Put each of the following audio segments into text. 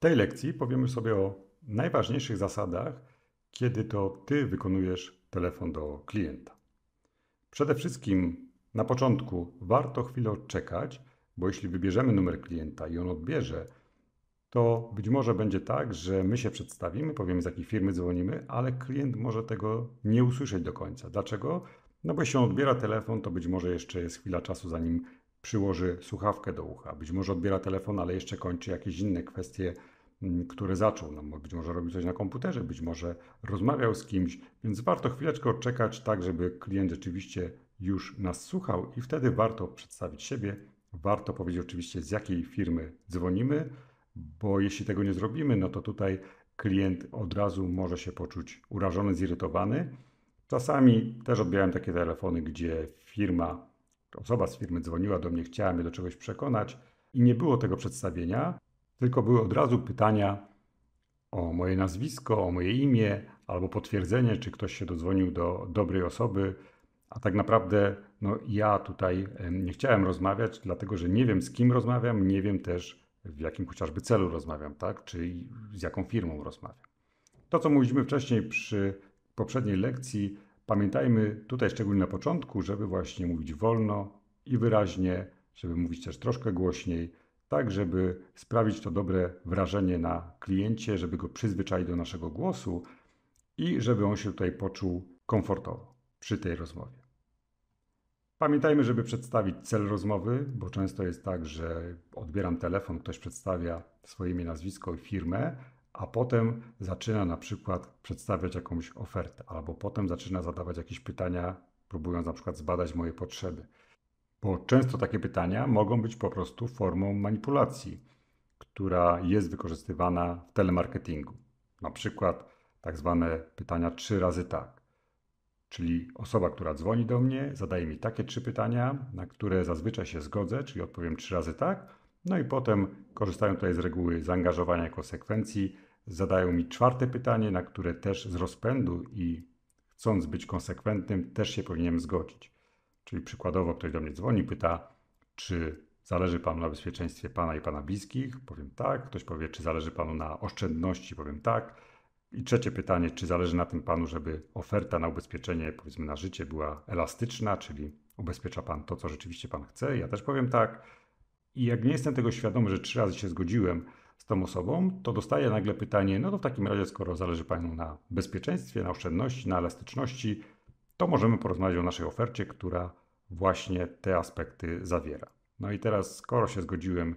tej lekcji powiemy sobie o najważniejszych zasadach, kiedy to Ty wykonujesz telefon do klienta. Przede wszystkim na początku warto chwilę odczekać, bo jeśli wybierzemy numer klienta i on odbierze, to być może będzie tak, że my się przedstawimy, powiemy z jakiej firmy dzwonimy, ale klient może tego nie usłyszeć do końca. Dlaczego? No bo jeśli on odbiera telefon, to być może jeszcze jest chwila czasu, zanim przyłoży słuchawkę do ucha, być może odbiera telefon, ale jeszcze kończy jakieś inne kwestie, mm, które zaczął. No, być może robi coś na komputerze, być może rozmawiał z kimś, więc warto chwileczkę odczekać, tak żeby klient rzeczywiście już nas słuchał i wtedy warto przedstawić siebie, warto powiedzieć oczywiście z jakiej firmy dzwonimy, bo jeśli tego nie zrobimy, no to tutaj klient od razu może się poczuć urażony, zirytowany. Czasami też odbierałem takie telefony, gdzie firma osoba z firmy dzwoniła do mnie, chciała mnie do czegoś przekonać i nie było tego przedstawienia, tylko były od razu pytania o moje nazwisko, o moje imię albo potwierdzenie, czy ktoś się dodzwonił do dobrej osoby. A tak naprawdę no, ja tutaj nie chciałem rozmawiać, dlatego że nie wiem z kim rozmawiam, nie wiem też w jakim chociażby celu rozmawiam, tak? czy z jaką firmą rozmawiam. To, co mówiliśmy wcześniej przy poprzedniej lekcji, Pamiętajmy tutaj szczególnie na początku, żeby właśnie mówić wolno i wyraźnie, żeby mówić też troszkę głośniej, tak żeby sprawić to dobre wrażenie na kliencie, żeby go przyzwyczaić do naszego głosu i żeby on się tutaj poczuł komfortowo przy tej rozmowie. Pamiętajmy, żeby przedstawić cel rozmowy, bo często jest tak, że odbieram telefon, ktoś przedstawia swoje imię, nazwisko i firmę, a potem zaczyna na przykład przedstawiać jakąś ofertę, albo potem zaczyna zadawać jakieś pytania, próbując na przykład zbadać moje potrzeby. Bo często takie pytania mogą być po prostu formą manipulacji, która jest wykorzystywana w telemarketingu. Na przykład tak zwane pytania trzy razy tak. Czyli osoba, która dzwoni do mnie, zadaje mi takie trzy pytania, na które zazwyczaj się zgodzę, czyli odpowiem trzy razy tak, no i potem korzystają tutaj z reguły zaangażowania jako sekwencji. Zadają mi czwarte pytanie, na które też z rozpędu i chcąc być konsekwentnym, też się powinienem zgodzić. Czyli przykładowo ktoś do mnie dzwoni, pyta, czy zależy panu na bezpieczeństwie pana i pana bliskich? Powiem tak. Ktoś powie, czy zależy panu na oszczędności? Powiem tak. I trzecie pytanie, czy zależy na tym panu, żeby oferta na ubezpieczenie, powiedzmy na życie, była elastyczna, czyli ubezpiecza pan to, co rzeczywiście pan chce? Ja też powiem tak. I jak nie jestem tego świadomy, że trzy razy się zgodziłem z tą osobą, to dostaję nagle pytanie: No to w takim razie, skoro zależy Panu na bezpieczeństwie, na oszczędności, na elastyczności, to możemy porozmawiać o naszej ofercie, która właśnie te aspekty zawiera. No i teraz, skoro się zgodziłem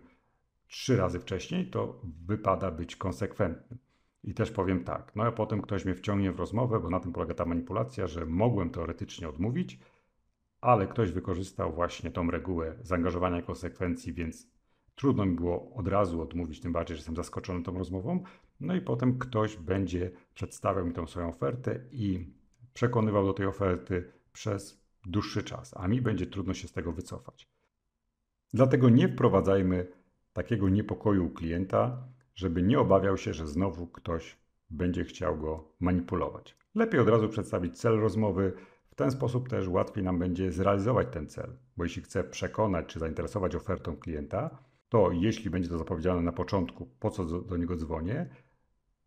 trzy razy wcześniej, to wypada być konsekwentnym. I też powiem tak, no a potem ktoś mnie wciągnie w rozmowę, bo na tym polega ta manipulacja, że mogłem teoretycznie odmówić, ale ktoś wykorzystał właśnie tą regułę zaangażowania konsekwencji, więc trudno mi było od razu odmówić, tym bardziej, że jestem zaskoczony tą rozmową. No i potem ktoś będzie przedstawiał mi tą swoją ofertę i przekonywał do tej oferty przez dłuższy czas, a mi będzie trudno się z tego wycofać. Dlatego nie wprowadzajmy takiego niepokoju u klienta, żeby nie obawiał się, że znowu ktoś będzie chciał go manipulować. Lepiej od razu przedstawić cel rozmowy, w ten sposób też łatwiej nam będzie zrealizować ten cel, bo jeśli chcę przekonać czy zainteresować ofertą klienta, to jeśli będzie to zapowiedziane na początku, po co do niego dzwonię,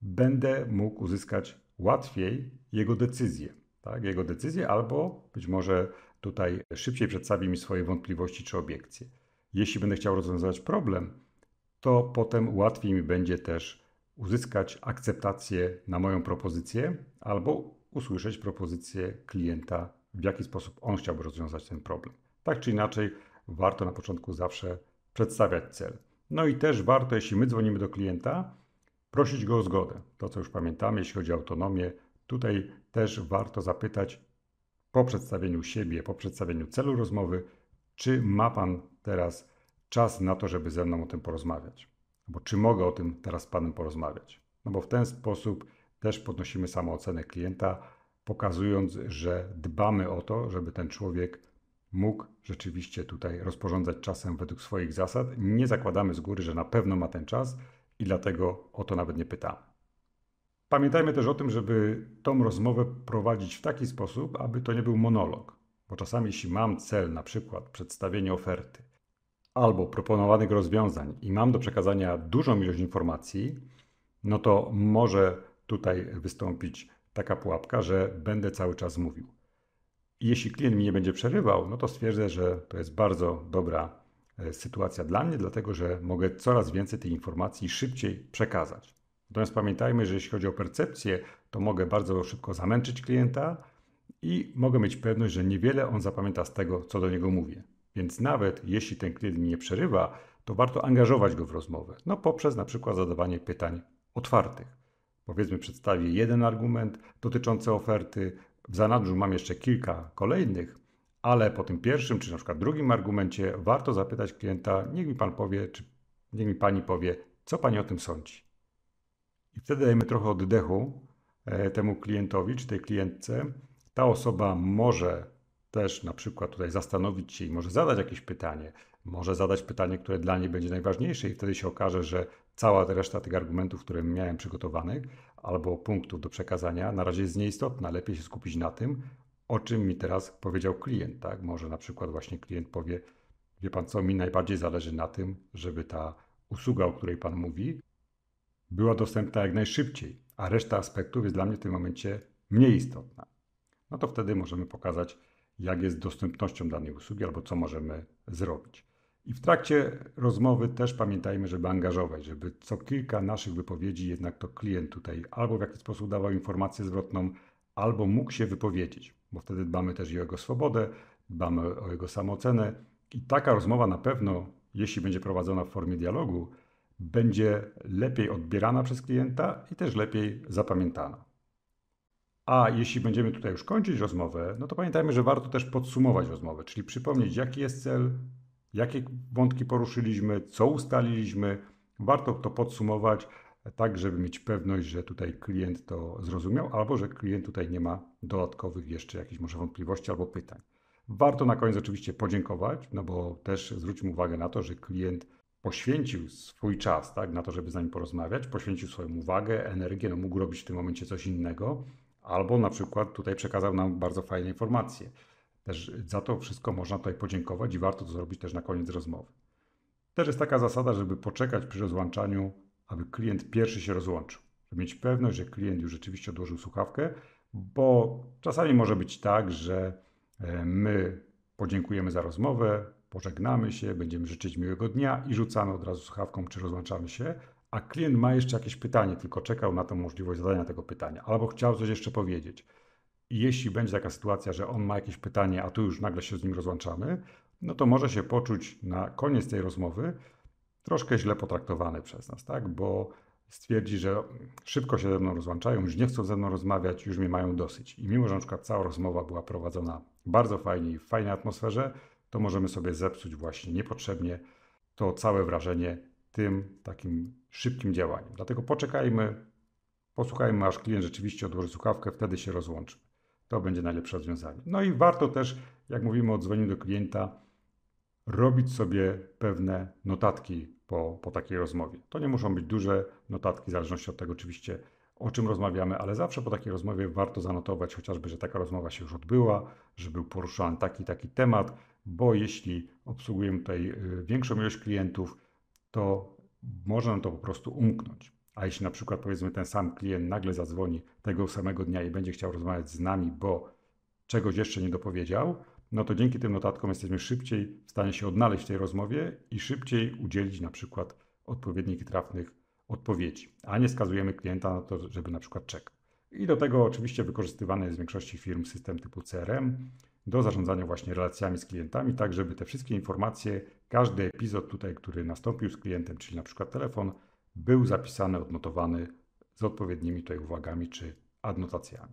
będę mógł uzyskać łatwiej jego decyzję. Tak? Jego decyzję albo być może tutaj szybciej przedstawi mi swoje wątpliwości czy obiekcje. Jeśli będę chciał rozwiązać problem, to potem łatwiej mi będzie też uzyskać akceptację na moją propozycję albo usłyszeć propozycję klienta, w jaki sposób on chciałby rozwiązać ten problem. Tak czy inaczej, warto na początku zawsze przedstawiać cel. No i też warto, jeśli my dzwonimy do klienta, prosić go o zgodę. To, co już pamiętamy, jeśli chodzi o autonomię, tutaj też warto zapytać po przedstawieniu siebie, po przedstawieniu celu rozmowy, czy ma Pan teraz czas na to, żeby ze mną o tym porozmawiać? Albo czy mogę o tym teraz z Panem porozmawiać? No bo w ten sposób też podnosimy samoocenę klienta, pokazując, że dbamy o to, żeby ten człowiek mógł rzeczywiście tutaj rozporządzać czasem według swoich zasad. Nie zakładamy z góry, że na pewno ma ten czas i dlatego o to nawet nie pytamy. Pamiętajmy też o tym, żeby tą rozmowę prowadzić w taki sposób, aby to nie był monolog. Bo czasami, jeśli mam cel, na przykład przedstawienie oferty albo proponowanych rozwiązań i mam do przekazania dużą ilość informacji, no to może tutaj wystąpić taka pułapka, że będę cały czas mówił. Jeśli klient mi nie będzie przerywał, no to stwierdzę, że to jest bardzo dobra e, sytuacja dla mnie, dlatego że mogę coraz więcej tej informacji szybciej przekazać. Natomiast pamiętajmy, że jeśli chodzi o percepcję, to mogę bardzo szybko zamęczyć klienta i mogę mieć pewność, że niewiele on zapamięta z tego, co do niego mówię. Więc nawet jeśli ten klient mi nie przerywa, to warto angażować go w rozmowę, no poprzez na przykład zadawanie pytań otwartych powiedzmy przedstawię jeden argument dotyczący oferty, w zanadrzu mam jeszcze kilka kolejnych, ale po tym pierwszym czy na przykład drugim argumencie warto zapytać klienta, niech mi pan powie, czy niech mi pani powie, co pani o tym sądzi. I wtedy dajemy trochę oddechu e, temu klientowi czy tej klientce. Ta osoba może też na przykład tutaj zastanowić się i może zadać jakieś pytanie, może zadać pytanie, które dla niej będzie najważniejsze, i wtedy się okaże, że cała reszta tych argumentów, które miałem przygotowanych, albo punktów do przekazania, na razie jest nieistotna. Lepiej się skupić na tym, o czym mi teraz powiedział klient. Tak? Może na przykład właśnie klient powie, wie pan co, mi najbardziej zależy na tym, żeby ta usługa, o której pan mówi, była dostępna jak najszybciej, a reszta aspektów jest dla mnie w tym momencie mniej istotna. No to wtedy możemy pokazać jak jest dostępnością danej usługi albo co możemy zrobić. I w trakcie rozmowy też pamiętajmy, żeby angażować, żeby co kilka naszych wypowiedzi jednak to klient tutaj albo w jakiś sposób dawał informację zwrotną, albo mógł się wypowiedzieć, bo wtedy dbamy też i o jego swobodę, dbamy o jego samoocenę i taka rozmowa na pewno, jeśli będzie prowadzona w formie dialogu, będzie lepiej odbierana przez klienta i też lepiej zapamiętana. A jeśli będziemy tutaj już kończyć rozmowę, no to pamiętajmy, że warto też podsumować rozmowę, czyli przypomnieć, jaki jest cel, jakie wątki poruszyliśmy, co ustaliliśmy. Warto to podsumować, tak żeby mieć pewność, że tutaj klient to zrozumiał, albo że klient tutaj nie ma dodatkowych jeszcze jakichś może wątpliwości albo pytań. Warto na koniec oczywiście podziękować, no bo też zwróćmy uwagę na to, że klient poświęcił swój czas tak, na to, żeby z nami porozmawiać, poświęcił swoją uwagę, energię, no mógł robić w tym momencie coś innego, albo na przykład tutaj przekazał nam bardzo fajne informacje. Też za to wszystko można tutaj podziękować i warto to zrobić też na koniec rozmowy. Też jest taka zasada, żeby poczekać przy rozłączaniu, aby klient pierwszy się rozłączył. Żeby mieć pewność, że klient już rzeczywiście odłożył słuchawkę, bo czasami może być tak, że e, my podziękujemy za rozmowę, pożegnamy się, będziemy życzyć miłego dnia i rzucamy od razu słuchawką, czy rozłączamy się, a klient ma jeszcze jakieś pytanie, tylko czekał na tę możliwość zadania tego pytania, albo chciał coś jeszcze powiedzieć. Jeśli będzie taka sytuacja, że on ma jakieś pytanie, a tu już nagle się z nim rozłączamy, no to może się poczuć na koniec tej rozmowy troszkę źle potraktowany przez nas, tak? Bo stwierdzi, że szybko się ze mną rozłączają, już nie chcą ze mną rozmawiać, już mnie mają dosyć. I mimo, że na przykład cała rozmowa była prowadzona bardzo fajnie i w fajnej atmosferze, to możemy sobie zepsuć właśnie niepotrzebnie to całe wrażenie tym takim szybkim działaniem. Dlatego poczekajmy, posłuchajmy, aż klient rzeczywiście odłoży słuchawkę, wtedy się rozłączy. To będzie najlepsze rozwiązanie. No i warto też, jak mówimy o dzwonieniu do klienta, robić sobie pewne notatki po, po takiej rozmowie. To nie muszą być duże notatki, w zależności od tego oczywiście, o czym rozmawiamy, ale zawsze po takiej rozmowie warto zanotować chociażby, że taka rozmowa się już odbyła, że był poruszany taki taki temat, bo jeśli obsługujemy tutaj y, większą ilość klientów, to można to po prostu umknąć. A jeśli na przykład powiedzmy ten sam klient nagle zadzwoni tego samego dnia i będzie chciał rozmawiać z nami, bo czegoś jeszcze nie dopowiedział, no to dzięki tym notatkom jesteśmy szybciej w stanie się odnaleźć w tej rozmowie i szybciej udzielić na przykład odpowiednich i trafnych odpowiedzi, a nie skazujemy klienta na to, żeby na przykład czekał. I do tego oczywiście wykorzystywany jest w większości firm system typu CRM, do zarządzania właśnie relacjami z klientami, tak żeby te wszystkie informacje, każdy epizod tutaj, który nastąpił z klientem, czyli na przykład telefon, był zapisany, odnotowany z odpowiednimi tutaj uwagami czy adnotacjami.